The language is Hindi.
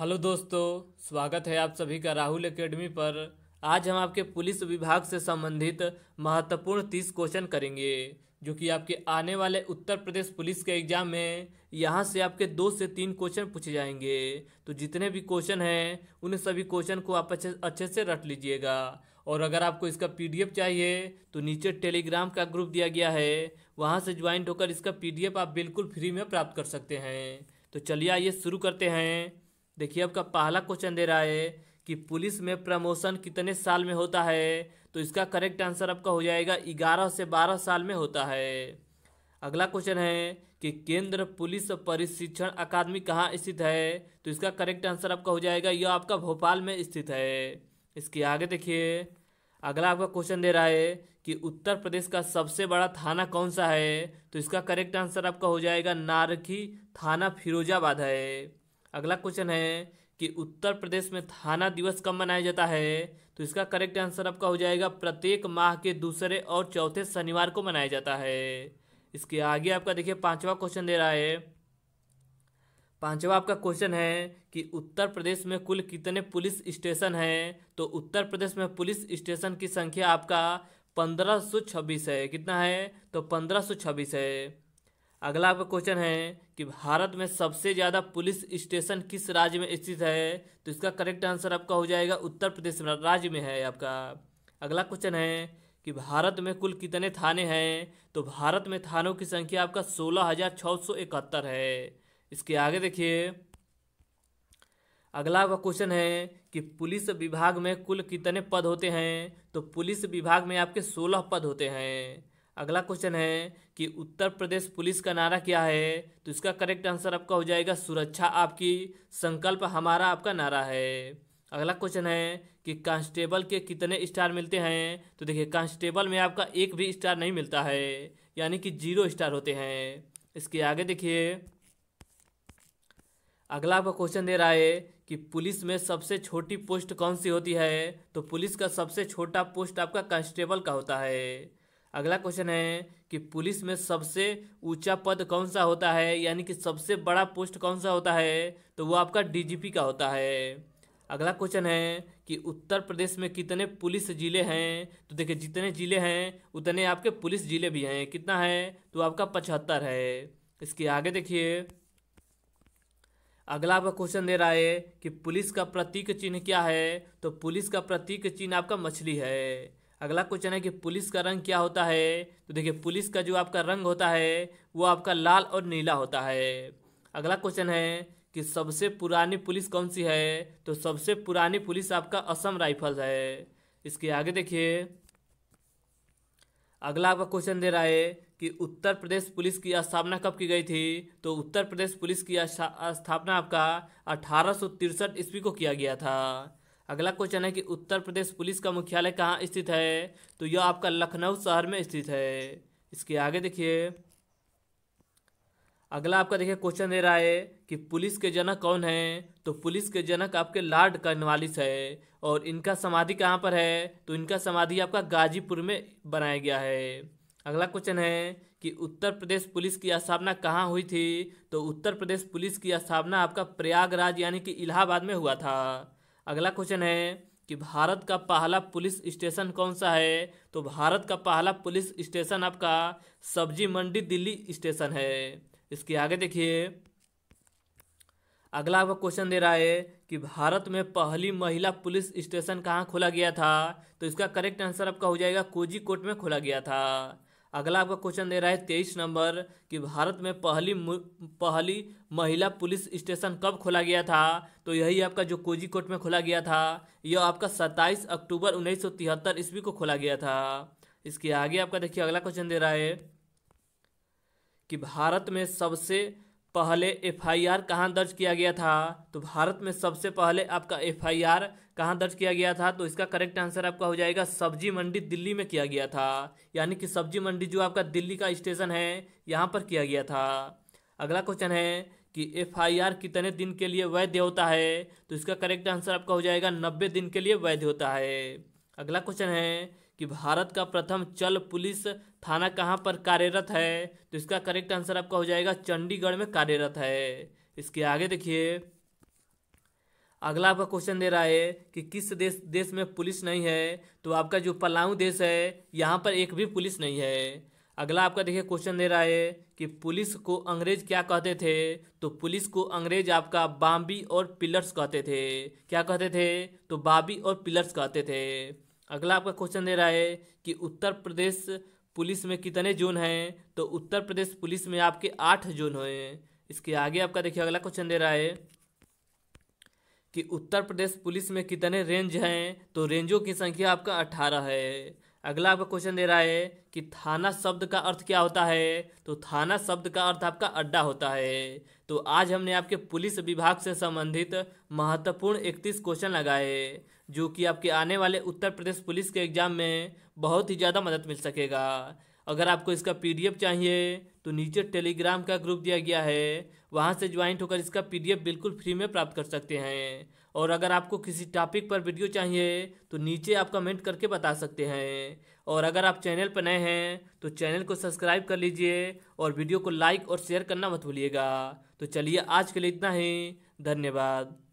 हेलो दोस्तों स्वागत है आप सभी का राहुल एकेडमी पर आज हम आपके पुलिस विभाग से संबंधित महत्वपूर्ण तीस क्वेश्चन करेंगे जो कि आपके आने वाले उत्तर प्रदेश पुलिस के एग्जाम में यहाँ से आपके दो से तीन क्वेश्चन पूछे जाएंगे तो जितने भी क्वेश्चन हैं उन सभी क्वेश्चन को आप अच्छे अच्छे से रट लीजिएगा और अगर आपको इसका पी चाहिए तो नीचे टेलीग्राम का ग्रुप दिया गया है वहाँ से ज्वाइंट होकर इसका पी आप बिल्कुल फ्री में प्राप्त कर सकते हैं तो चलिए आइए शुरू करते हैं देखिए आपका पहला क्वेश्चन दे रहा है कि पुलिस में प्रमोशन कितने साल में होता है तो इसका करेक्ट आंसर आपका हो जाएगा ग्यारह से बारह साल में होता है अगला क्वेश्चन है कि केंद्र पुलिस प्रशिक्षण अकादमी कहाँ स्थित है तो इसका करेक्ट आंसर आपका हो जाएगा यह आपका भोपाल में स्थित है इसके आगे देखिए अगला आपका क्वेश्चन दे रहा है कि उत्तर प्रदेश का सबसे बड़ा थाना कौन सा है तो इसका करेक्ट आंसर आपका हो जाएगा नारकी थाना फिरोजाबाद है अगला क्वेश्चन है कि उत्तर प्रदेश में थाना दिवस कब मनाया जाता है तो इसका करेक्ट आंसर आपका हो जाएगा प्रत्येक माह के दूसरे और चौथे शनिवार को मनाया जाता है इसके आगे आपका देखिए पांचवा क्वेश्चन दे रहा है पांचवा आपका क्वेश्चन है कि उत्तर प्रदेश में कुल कितने पुलिस स्टेशन हैं तो उत्तर प्रदेश में पुलिस स्टेशन की संख्या आपका पंद्रह सौ छब्बीस है कितना है तो पंद्रह सौ छब्बीस है अगला आपका क्वेश्चन है कि भारत में सबसे ज़्यादा पुलिस स्टेशन किस राज्य में स्थित है तो इसका करेक्ट आंसर आपका हो जाएगा उत्तर प्रदेश राज्य में है आपका अगला क्वेश्चन है कि भारत में कुल कितने थाने हैं तो भारत में थानों की संख्या आपका सोलह हजार छः सौ इकहत्तर है इसके आगे देखिए अगला आपका क्वेश्चन है कि पुलिस विभाग में कुल कितने पद होते हैं तो पुलिस विभाग में आपके सोलह पद होते हैं अगला क्वेश्चन है कि उत्तर प्रदेश पुलिस का नारा क्या है तो इसका करेक्ट आंसर आपका हो जाएगा सुरक्षा आपकी संकल्प हमारा आपका नारा है अगला क्वेश्चन है कि कांस्टेबल के कितने स्टार मिलते हैं तो देखिए कांस्टेबल में आपका एक भी स्टार नहीं मिलता है यानी कि जीरो स्टार होते हैं इसके आगे देखिए अगला आपका क्वेश्चन दे रहा है कि पुलिस में सबसे छोटी पोस्ट कौन सी होती है तो पुलिस का सबसे छोटा पोस्ट आपका कांस्टेबल का होता है अगला क्वेश्चन है कि पुलिस में सबसे ऊंचा पद कौन सा होता है यानी कि सबसे बड़ा पोस्ट कौन सा होता है तो वो आपका डीजीपी का होता है अगला क्वेश्चन है कि उत्तर प्रदेश में कितने पुलिस ज़िले हैं तो देखिए जितने ज़िले हैं उतने आपके पुलिस ज़िले भी हैं कितना है तो आपका पचहत्तर है इसके आगे देखिए अगला आपका क्वेश्चन दे रहा है कि पुलिस का प्रतीक चिन्ह क्या है तो पुलिस का प्रतीक चिन्ह आपका मछली है अगला क्वेश्चन है कि पुलिस का रंग क्या होता है तो देखिए पुलिस का जो आपका रंग होता है वो आपका लाल और नीला होता है अगला क्वेश्चन है कि सबसे पुरानी पुलिस कौन सी है तो सबसे पुरानी पुलिस आपका असम राइफल्स है इसके आगे देखिए अगला आपका क्वेश्चन दे रहा है कि उत्तर प्रदेश पुलिस की स्थापना कब की गई थी तो उत्तर प्रदेश पुलिस की स्थापना आपका अठारह ईस्वी को किया गया था अगला क्वेश्चन है कि उत्तर प्रदेश पुलिस का मुख्यालय कहाँ स्थित है तो यह आपका लखनऊ शहर में स्थित है इसके आगे देखिए अगला आपका देखिए क्वेश्चन दे रहा है कि पुलिस के जनक कौन है तो पुलिस के जनक आपके लॉर्ड कर्नवालिस है और इनका समाधि कहाँ पर है तो इनका समाधि आपका गाजीपुर में बनाया गया है अगला क्वेश्चन है कि उत्तर प्रदेश पुलिस की स्थापना कहाँ हुई थी तो उत्तर प्रदेश पुलिस की स्थापना आपका प्रयागराज यानी कि इलाहाबाद में हुआ था अगला क्वेश्चन है कि भारत का पहला पुलिस स्टेशन कौन सा है तो भारत का पहला पुलिस स्टेशन आपका सब्जी मंडी दिल्ली स्टेशन है इसके आगे देखिए अगला आपका क्वेश्चन दे रहा है कि भारत में पहली महिला पुलिस स्टेशन कहाँ खोला गया था तो इसका करेक्ट आंसर आपका हो जाएगा कोजी कोट में खोला गया था अगला आपका क्वेश्चन दे रहा है तेईस नंबर कि भारत में पहली पहली महिला पुलिस स्टेशन कब खोला गया था तो यही आपका जो कोजीकोट में खोला गया था यह आपका सत्ताईस अक्टूबर उन्नीस सौ तिहत्तर ईस्वी को खोला गया था इसके आगे आपका देखिए अगला क्वेश्चन दे रहा है कि भारत में सबसे पहले एफआईआर कहाँ दर्ज किया गया था तो भारत में सबसे पहले आपका एफआईआर कहाँ दर्ज किया गया था तो इसका करेक्ट आंसर आपका हो जाएगा सब्जी मंडी दिल्ली में किया गया था यानी कि सब्जी मंडी जो आपका दिल्ली का स्टेशन है यहाँ पर किया गया था अगला क्वेश्चन है कि एफआईआर कितने दिन के लिए वैध होता है तो इसका करेक्ट आंसर आपका हो जाएगा नब्बे दिन के लिए वैध होता है अगला क्वेश्चन है कि भारत का प्रथम चल पुलिस थाना कहाँ पर कार्यरत है तो इसका करेक्ट आंसर आपका हो जाएगा चंडीगढ़ में कार्यरत है इसके आगे देखिए अगला आपका क्वेश्चन दे रहा है कि किस देश देश में पुलिस नहीं है तो आपका जो पलाऊ देश है यहाँ पर एक भी पुलिस नहीं है अगला आपका देखिए क्वेश्चन दे रहा है कि पुलिस को अंग्रेज क्या कहते थे तो पुलिस को अंग्रेज आपका बाम्बी और पिलर्स कहते थे क्या कहते थे तो बाबी और पिलर्स कहते थे अगला आपका क्वेश्चन दे रहा है कि उत्तर प्रदेश पुलिस में कितने जोन हैं तो उत्तर प्रदेश पुलिस में आपके आठ जोन हैं इसके आगे आपका देखिए अगला क्वेश्चन दे रहा है कि उत्तर प्रदेश पुलिस में कितने रेंज हैं तो रेंजों की संख्या आपका अट्ठारह है अगला आपका क्वेश्चन दे रहा है कि थाना शब्द का अर्थ क्या होता है तो थाना शब्द का अर्थ आपका अड्डा होता है तो आज हमने आपके पुलिस विभाग से संबंधित महत्वपूर्ण इकतीस क्वेश्चन लगाए जो कि आपके आने वाले उत्तर प्रदेश पुलिस के एग्जाम में बहुत ही ज़्यादा मदद मिल सकेगा अगर आपको इसका पी चाहिए तो नीचे टेलीग्राम का ग्रुप दिया गया है वहाँ से ज्वाइंट होकर इसका पी बिल्कुल फ्री में प्राप्त कर सकते हैं और अगर आपको किसी टॉपिक पर वीडियो चाहिए तो नीचे आप कमेंट करके बता सकते हैं और अगर आप चैनल पर नए हैं तो चैनल को सब्सक्राइब कर लीजिए और वीडियो को लाइक और शेयर करना मत भूलिएगा तो चलिए आज के लिए इतना ही धन्यवाद